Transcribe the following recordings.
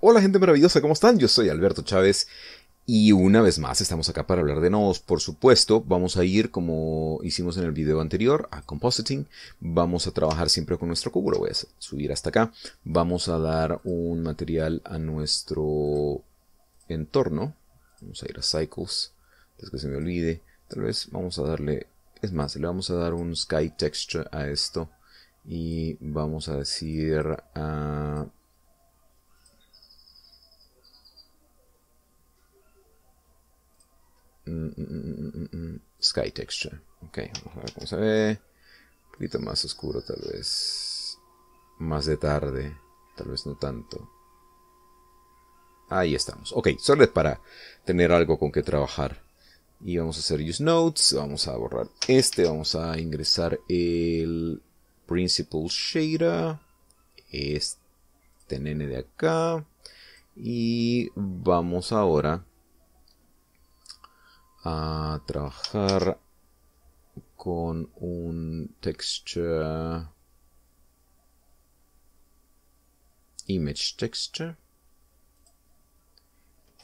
Hola gente maravillosa, ¿cómo están? Yo soy Alberto Chávez y una vez más estamos acá para hablar de nodos. Por supuesto, vamos a ir como hicimos en el video anterior a compositing. Vamos a trabajar siempre con nuestro cubo, lo voy a subir hasta acá. Vamos a dar un material a nuestro entorno. Vamos a ir a cycles, antes que se me olvide. Tal vez vamos a darle, es más, le vamos a dar un sky texture a esto. Y vamos a decir a... Ah, Sky Texture. Ok, vamos a ver cómo se ve. Un poquito más oscuro tal vez. Más de tarde. Tal vez no tanto. Ahí estamos. Ok, solo es para tener algo con que trabajar. Y vamos a hacer Use Notes. Vamos a borrar este. Vamos a ingresar el Principal Shader. Este nene de acá. Y vamos ahora a trabajar con un texture image texture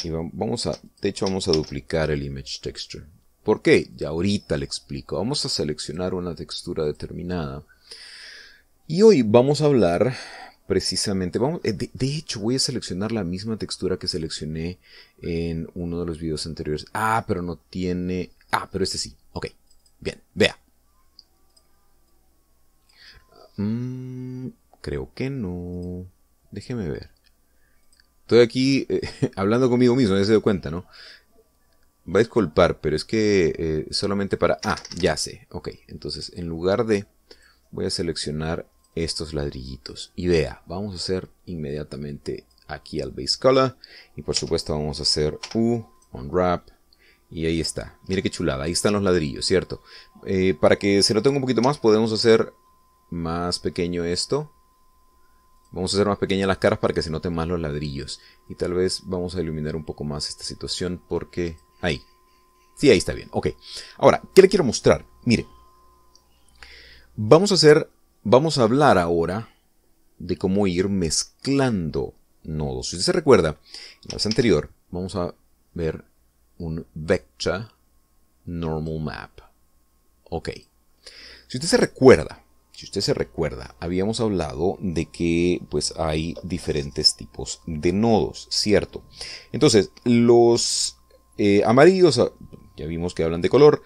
y vamos a de hecho vamos a duplicar el image texture ¿por qué? ya ahorita le explico vamos a seleccionar una textura determinada y hoy vamos a hablar Precisamente, vamos, eh, de, hecho voy a seleccionar la misma textura que seleccioné en uno de los videos anteriores. Ah, pero no tiene... Ah, pero este sí. Ok, bien, vea. Mm, creo que no. Déjeme ver. Estoy aquí eh, hablando conmigo mismo, ya se dio cuenta, ¿no? Va a disculpar, pero es que eh, solamente para... Ah, ya sé. Ok, entonces en lugar de... Voy a seleccionar estos ladrillitos. Y vea, vamos a hacer inmediatamente aquí al base color. Y por supuesto vamos a hacer U, unwrap. Y ahí está. Mire qué chulada. Ahí están los ladrillos, ¿cierto? Eh, para que se note un poquito más, podemos hacer más pequeño esto. Vamos a hacer más pequeñas las caras para que se noten más los ladrillos. Y tal vez vamos a iluminar un poco más esta situación porque... Ahí. Sí, ahí está bien. Ok. Ahora, ¿qué le quiero mostrar? Mire. Vamos a hacer Vamos a hablar ahora de cómo ir mezclando nodos. Si usted se recuerda, en la anterior vamos a ver un vector normal map. Ok. Si usted se recuerda, si usted se recuerda, habíamos hablado de que pues hay diferentes tipos de nodos, ¿cierto? Entonces, los eh, amarillos, ah, ya vimos que hablan de color,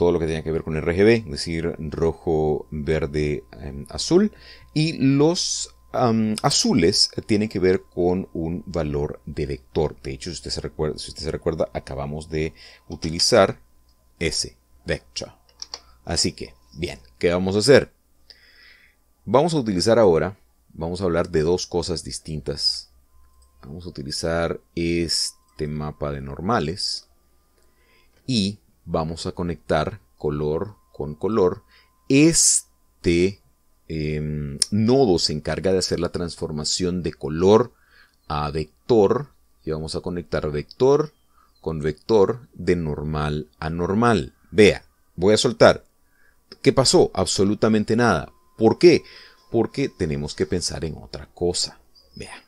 todo lo que tenía que ver con RGB, es decir, rojo, verde, em, azul. Y los azules tienen que ver con un valor de vector. De hecho, si usted se recuerda, si usted se recuerda acabamos de utilizar ese vector. Así que, bien, ¿qué vamos a hacer? Vamos a utilizar ahora, vamos a hablar de dos cosas distintas. Vamos a utilizar este mapa de normales y vamos a conectar color con color. Este em, nodo se encarga de hacer la transformación de color a vector. Y vamos a conectar vector con vector de normal a normal. Vea, voy a soltar. ¿Qué pasó? Absolutamente nada. ¿Por qué? Porque tenemos que pensar en otra cosa. Vea.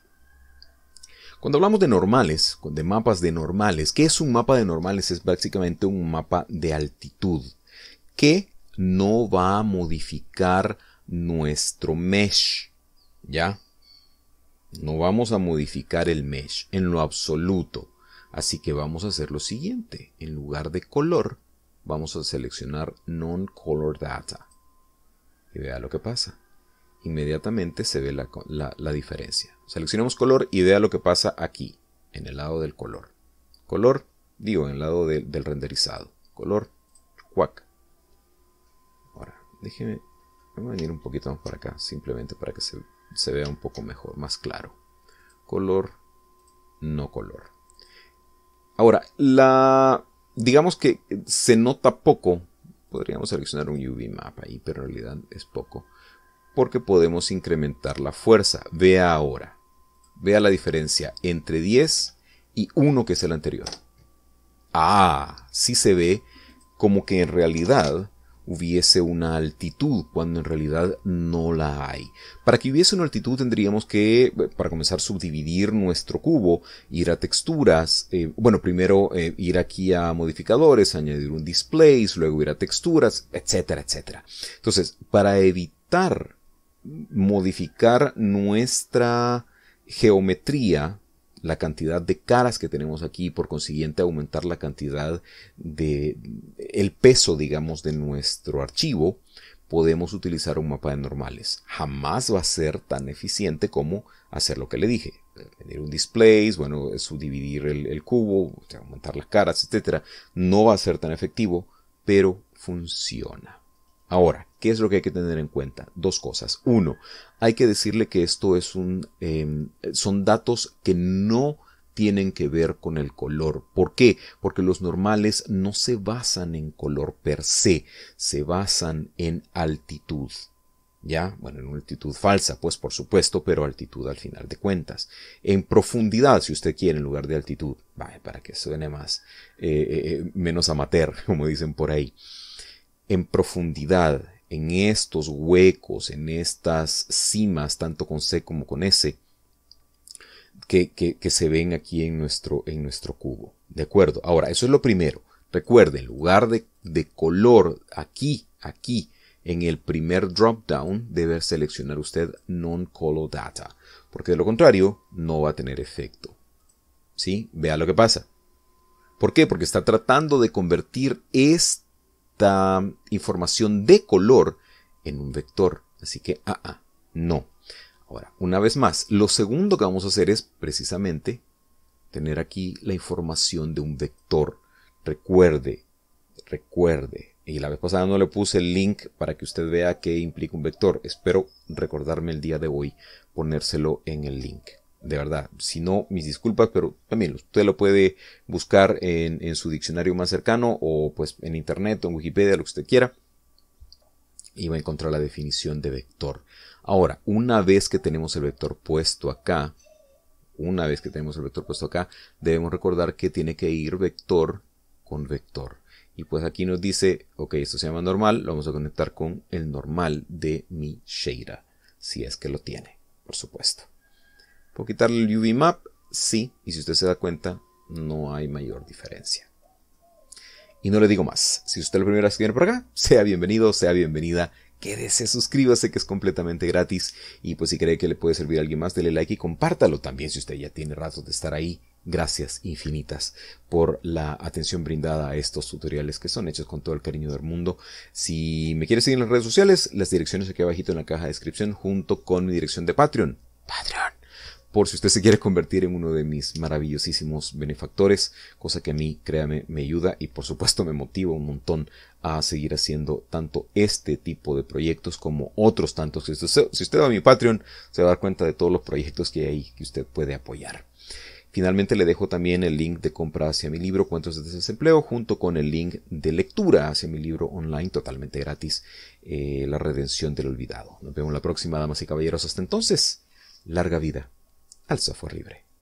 Cuando hablamos de normales, de mapas de normales, ¿qué es un mapa de normales? Es básicamente un mapa de altitud que no va a modificar nuestro mesh, ¿ya? No vamos a modificar el mesh en lo absoluto. Así que vamos a hacer lo siguiente. En lugar de color, vamos a seleccionar Non-Color Data. Y vea lo que pasa inmediatamente se ve la, la, diferencia. Seleccionamos color y vea lo que pasa aquí, en el lado del color. Color, digo, en el lado del renderizado. Color, cuac. Ahora, déjeme voy venir un poquito más para acá, simplemente para que se, se, vea un poco mejor, más claro. Color, no color. Ahora, la digamos que se nota poco. Podríamos seleccionar un UV map ahí, pero en realidad es poco porque podemos incrementar la fuerza. Vea ahora. Vea la diferencia entre 10 y 1 que es el anterior. Ah, sí se ve como que en realidad hubiese una altitud cuando en realidad no la hay. Para que hubiese una altitud tendríamos que, eh, para comenzar, subdividir nuestro cubo, ir a texturas, eh, bueno, primero eh, ir aquí a modificadores, añadir un displays, luego ir a texturas, etcétera, etcétera. Entonces, para evitar modificar nuestra geometría, la cantidad de caras que tenemos aquí, por consiguiente aumentar la cantidad de el peso, digamos, de nuestro archivo, podemos utilizar un mapa de normales. Jamás va a ser tan eficiente como hacer lo que le dije. Tener un displays, bueno, subdividir el, el cubo, aumentar las caras, etc. No va a ser tan efectivo, pero funciona. Ahora, ¿qué es lo que hay que tener en cuenta? Dos cosas. Uno, hay que decirle que esto es un, em, son datos que no tienen que ver con el color. ¿Por qué? Porque los normales no se basan en color per se, se basan en altitud. ¿Ya? Bueno, en una altitud falsa, pues por supuesto, pero altitud al final de cuentas. En profundidad, si usted quiere, en lugar de altitud. para que suene más, eh, eh, eh, menos amateur, como dicen por ahí en profundidad, en estos huecos, en estas cimas, tanto con C como con S, que, que, se ven aquí en nuestro, en nuestro cubo. ¿De acuerdo? Ahora, eso es lo primero. en lugar de, de color aquí, aquí, en el primer drop-down debe seleccionar usted Non-Color Data, porque de lo contrario no va a tener efecto. ¿Sí? Vea lo que pasa. ¿Por qué? Porque está tratando de convertir este esta información de color en un vector. Así que, ah, ah, no. Ahora, una vez más, lo segundo que vamos a hacer es precisamente tener aquí la información de un vector. Recuerde, recuerde. Y la vez pasada no le puse el link para que usted vea qué implica un vector. Espero recordarme el día de hoy ponérselo en el link de verdad, si no, mis disculpas, pero también usted lo puede buscar en, su diccionario más cercano o pues en internet o en Wikipedia, lo que usted quiera, y va a encontrar la definición de vector. Ahora, una vez que tenemos el vector puesto acá, una vez que tenemos el vector puesto acá, debemos recordar que tiene que ir vector con vector. Y pues aquí nos dice, ok, esto se llama normal, lo vamos a conectar con el normal de mi Sheira, si es que lo tiene, por supuesto. ¿Puedo quitarle el UV Map? Sí, y si usted se da cuenta, no hay mayor diferencia. Y no le digo más. Si usted es la primera vez que viene por acá, sea bienvenido, sea bienvenida. Quédese, suscríbase que es completamente gratis. Y pues si cree que le puede servir a alguien más, dele like y compártalo también si usted ya tiene rato de estar ahí. Gracias infinitas por la atención brindada a estos tutoriales que son hechos con todo el cariño del mundo. Si me quiere seguir en las redes sociales, las direcciones aquí abajito en la caja de descripción junto con mi dirección de Patreon. Patreon por si usted se quiere convertir en uno de mis maravillosísimos benefactores, cosa que a mí, créame, me ayuda y por supuesto me motiva un montón a seguir haciendo tanto este tipo de proyectos como otros tantos. Si usted, va a mi Patreon, se va a dar cuenta de todos los proyectos que hay que usted puede apoyar. Finalmente le dejo también el link de compra hacia mi libro Cuentos de Desempleo junto con el link de lectura hacia mi libro online totalmente gratis, eh, La Redención del Olvidado. Nos vemos la próxima, damas y caballeros. Hasta entonces, larga vida al software libre.